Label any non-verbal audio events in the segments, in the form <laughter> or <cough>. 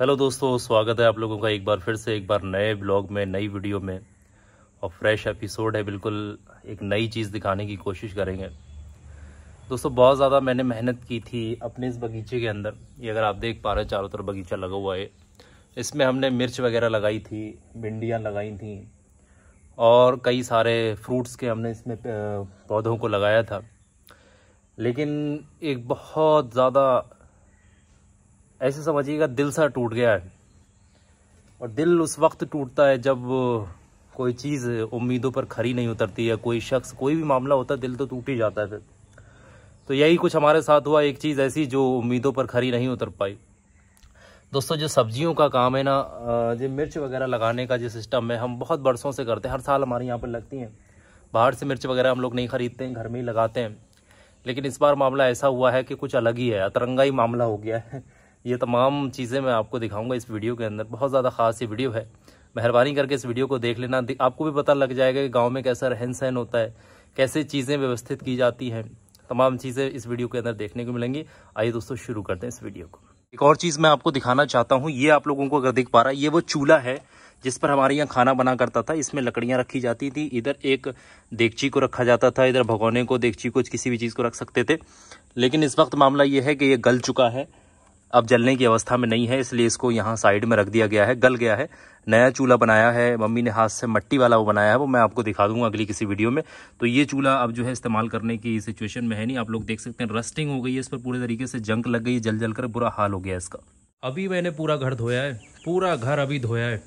hello दोस्तों स्वागत है आप लोगों का एक बार फिर से एक बार नए ब्लॉग में नई वीडियो में और फ्रेश एपिसोड है बिल्कुल एक नई चीज़ दिखाने की कोशिश करेंगे दोस्तों बहुत ज़्यादा मैंने मेहनत की थी अपने इस बगीचे के अंदर ये अगर आप देख पा रहे हैं चारों तरफ बगीचा लगा हुआ है इसमें हमने मिर्च वगैरह लगाई थी भिंडियाँ लगाई थी और कई सारे फ्रूट्स के हमने इसमें पौधों को लगाया था लेकिन एक बहुत ज़्यादा ऐसे समझिएगा दिल सा टूट गया है और दिल उस वक्त टूटता है जब कोई चीज़ उम्मीदों पर खरी नहीं उतरती है कोई शख्स कोई भी मामला होता है दिल तो टूट ही जाता है फिर तो यही कुछ हमारे साथ हुआ एक चीज़ ऐसी जो उम्मीदों पर खरी नहीं उतर पाई दोस्तों जो सब्जियों का काम है ना जो मिर्च वगैरह लगाने का जो सिस्टम है हम बहुत बरसों से करते हैं हर साल हमारे यहाँ पर लगती हैं बाहर से मिर्च वगैरह हम लोग नहीं ख़रीदते हैं घर में ही लगाते हैं लेकिन इस बार मामला ऐसा हुआ है कि कुछ अलग ही है अतरंगा ही मामला हो गया है ये तमाम चीज़ें मैं आपको दिखाऊंगा इस वीडियो के अंदर बहुत ज़्यादा खास ये वीडियो है मेहरबानी करके इस वीडियो को देख लेना आपको भी पता लग जाएगा कि गाँव में कैसा रहन सहन होता है कैसे चीज़ें व्यवस्थित की जाती हैं तमाम चीज़ें इस वीडियो के अंदर देखने को मिलेंगी आइए दोस्तों शुरू करते हैं इस वीडियो को एक और चीज़ मैं आपको दिखाना चाहता हूँ ये आप लोगों को अगर दिख पा रहा है ये वो चूल्हा है जिस पर हमारे यहाँ खाना बना करता था इसमें लकड़ियाँ रखी जाती थी इधर एक देगची को रखा जाता था इधर भगोने को देगची को किसी भी चीज़ को रख सकते थे लेकिन इस वक्त मामला ये है कि ये गल चुका है अब जलने की अवस्था में नहीं है इसलिए इसको यहाँ साइड में रख दिया गया है गल गया है नया चूल्हा बनाया है मम्मी ने हाथ से मट्टी वाला वो बनाया है वो मैं आपको दिखा दूंगा अगली किसी वीडियो में तो ये चूल्हा अब जो है इस्तेमाल करने की सिचुएशन में है नहीं आप लोग देख सकते हैं रस्टिंग हो गई है इस पर पूरे तरीके से जंक लग गई जल जल कर बुरा हाल हो गया इसका अभी मैंने पूरा घर धोया है पूरा घर अभी धोया है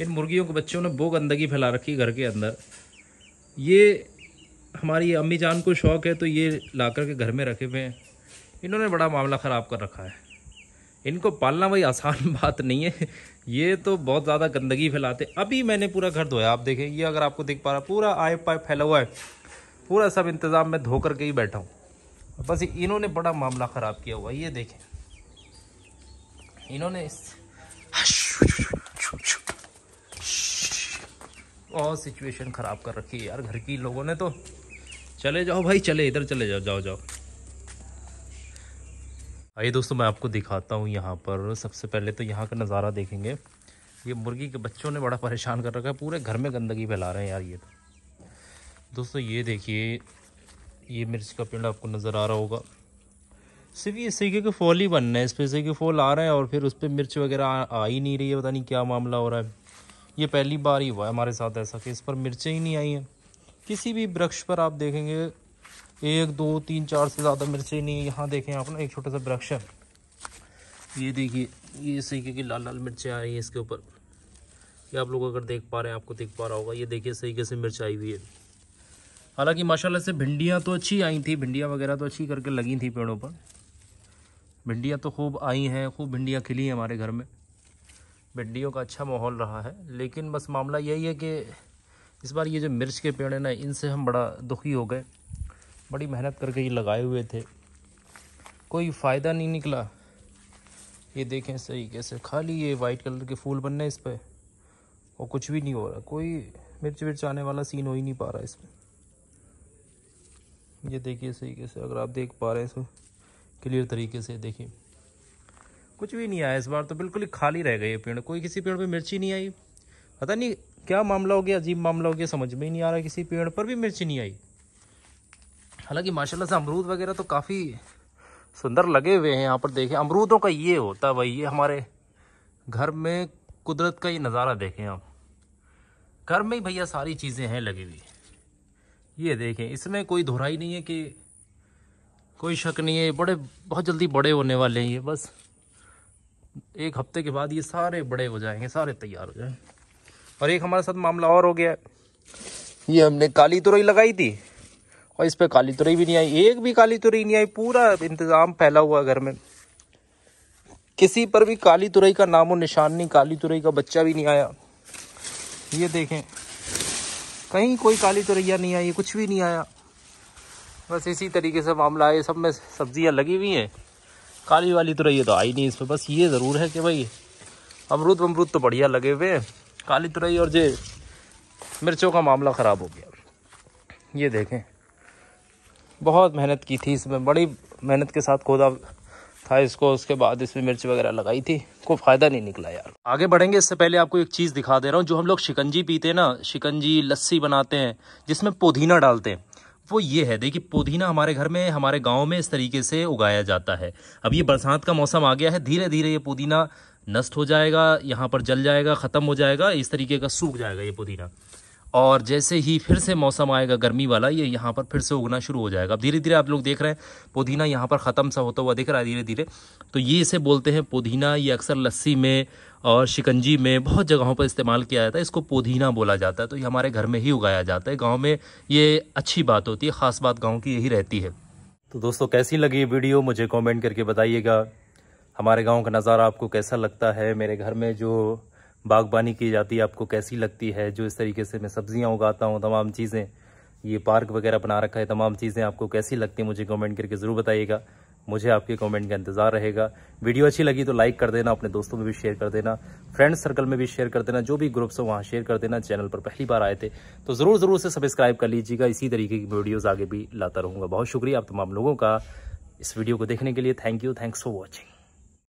इन मुर्गियों के बच्चों ने वो गंदगी फैला रखी घर के अंदर ये हमारी अम्मी जान को शौक़ है तो ये ला कर के घर में रखे हुए हैं इन्होंने बड़ा मामला ख़राब कर रखा है इनको पालना भाई आसान <laughs> बात नहीं है ये तो बहुत ज़्यादा गंदगी फैलाते अभी मैंने पूरा घर धोया आप देखें ये अगर आपको दिख पा रहा पूरा आय पाए फैला हुआ है पूरा सब इंतज़ाम मैं धो के ही बैठा हूँ बस इन्होंने बड़ा मामला ख़राब किया हुआ ये देखें इन्होंने इस और सिचुएशन ख़राब कर रखी है यार घर की लोगों ने तो चले जाओ भाई चले इधर चले जाओ जाओ जाओ आइए दोस्तों मैं आपको दिखाता हूँ यहाँ पर सबसे पहले तो यहाँ का नज़ारा देखेंगे ये मुर्गी के बच्चों ने बड़ा परेशान कर रखा है पूरे घर में गंदगी फैला रहे हैं यार ये तो दोस्तों ये देखिए ये मिर्च का पेड़ आपको नज़र आ रहा होगा सिर्फ ये सीखे के फॉल ही बनना है इस पर सीखे फॉल आ रहे हैं और फिर उस पर मिर्च वगैरह आ ही नहीं रही है पता नहीं क्या मामला हो रहा है ये पहली बार ही हुआ है हमारे साथ ऐसा कि इस पर मिर्चें ही नहीं आई हैं किसी भी वृक्ष पर आप देखेंगे एक दो तीन चार से ज़्यादा मिर्ची नहीं यहाँ देखें आप ना एक छोटा सा वृक्ष है ये देखिए ये सही की लाल लाल मिर्चें आ रही हैं इसके ऊपर ये आप लोग अगर देख पा रहे हैं आपको देख पा रहा होगा ये देखिए सही कैसे मिर्च आई हुई है हालांकि माशाल्लाह से भिंडियाँ तो अच्छी आई थी भिंडियाँ वगैरह तो अच्छी करके लगी थी पेड़ों पर भिंडियाँ तो खूब आई हैं खूब भिंडियाँ खिली हैं हमारे घर में भिंडियों का अच्छा माहौल रहा है लेकिन बस मामला यही है कि इस बार ये जो मिर्च के पेड़ हैं ना इनसे हम बड़ा दुखी हो गए बड़ी मेहनत करके ये लगाए हुए थे कोई फ़ायदा नहीं निकला ये देखें सही कैसे खाली ये वाइट कलर के फूल बनने इस पर और कुछ भी नहीं हो रहा कोई मिर्च विर्च आने वाला सीन हो ही नहीं पा रहा इस पर ये देखिए सही कैसे अगर आप देख पा रहे हैं इसको क्लियर तरीके से देखिए कुछ भी नहीं आया इस बार तो बिल्कुल ही खाली रह गए ये पेड़ कोई किसी पेड़ पे मिर्ची नहीं आई पता नहीं क्या मामला हो गया अजीब मामला हो गया समझ में ही नहीं आ रहा किसी पेड़ पर भी मिर्ची नहीं आई हालांकि माशाल्लाह से अमरूद वगैरह तो काफ़ी सुंदर लगे हुए हैं यहाँ पर देखें अमरूदों का ये होता है भाई ये हमारे घर में कुदरत का ये नज़ारा देखें आप घर में ही भैया सारी चीज़ें हैं लगी हुई ये देखें इसमें कोई धुराई नहीं है कि कोई शक नहीं है बड़े बहुत जल्दी बड़े होने वाले हैं ये बस एक हफ्ते के बाद ये सारे बड़े हो जाएंगे सारे तैयार हो जाएंगे और एक हमारे साथ मामला और हो गया ये हमने काली तुरई लगाई थी और इस पर काली तुरई भी नहीं आई एक भी काली तुरई नहीं आई पूरा इंतज़ाम फैला हुआ घर में किसी पर भी काली तुरई का नामो निशान नहीं काली तुरई का बच्चा भी नहीं आया ये देखें कहीं कोई काली तुरैया नहीं आई कुछ भी नहीं आया बस इसी तरीके से मामला आया सब में सब्जियां लगी हुई हैं काली वाली तुरैया तो आई नहीं इस पर बस ये ज़रूर है कि भाई अमरूद अमरूद तो बढ़िया लगे हुए हैं काली तुरई और जे मिर्चों का मामला ख़राब हो गया ये देखें बहुत मेहनत की थी इसमें बड़ी मेहनत के साथ खोदा था इसको उसके बाद इसमें मिर्च वगैरह लगाई थी कोई फ़ायदा नहीं निकला यार आगे बढ़ेंगे इससे पहले आपको एक चीज़ दिखा दे रहा हूँ जो हम लोग शिकंजी पीते हैं ना शिकंजी लस्सी बनाते हैं जिसमें पुदीना डालते हैं वो ये है देखिए पुदीना हमारे घर में हमारे गांव में इस तरीके से उगाया जाता है अब ये बरसात का मौसम आ गया है धीरे धीरे ये पुदीना नष्ट हो जाएगा यहाँ पर जल जाएगा ख़त्म हो जाएगा इस तरीके का सूख जाएगा ये पुदीना और जैसे ही फिर से मौसम आएगा गर्मी वाला ये यहाँ पर फिर से उगना शुरू हो जाएगा अब धीरे धीरे आप लोग देख रहे हैं पुदीना यहाँ पर ख़त्म सा होता हुआ दिख रहा है धीरे धीरे तो ये इसे बोलते हैं पुदीना ये अक्सर लस्सी में और शिकंजी में बहुत जगहों पर इस्तेमाल किया जाता है इसको पुदीना बोला जाता है तो ये हमारे घर में ही उगाया जाता है गाँव में ये अच्छी बात होती है ख़ास बात गाँव की यही रहती है तो दोस्तों कैसी लगी वीडियो मुझे कॉमेंट करके बताइएगा हमारे गाँव का नज़ारा आपको कैसा लगता है मेरे घर में जो बागबानी की जाती है आपको कैसी लगती है जो इस तरीके से मैं सब्जियां उगाता हूँ तमाम चीज़ें ये पार्क वगैरह बना रखा है तमाम चीज़ें आपको कैसी लगती हैं मुझे कमेंट करके ज़रूर बताइएगा मुझे आपके कमेंट का इंतजार रहेगा वीडियो अच्छी लगी तो लाइक कर देना अपने दोस्तों में भी शेयर कर देना फ्रेंड सर्कल में भी शेयर कर देना जो भी ग्रुप्स हो वहाँ शेयर कर देना चैनल पर पहली बार आए थे तो ज़रूर ज़रूर से सब्सक्राइब कर लीजिएगा इसी तरीके की वीडियोज़ आगे भी लाता रहूँगा बहुत शुक्रिया आप तमाम लोगों का इस वीडियो को देखने के लिए thank you thanks for watching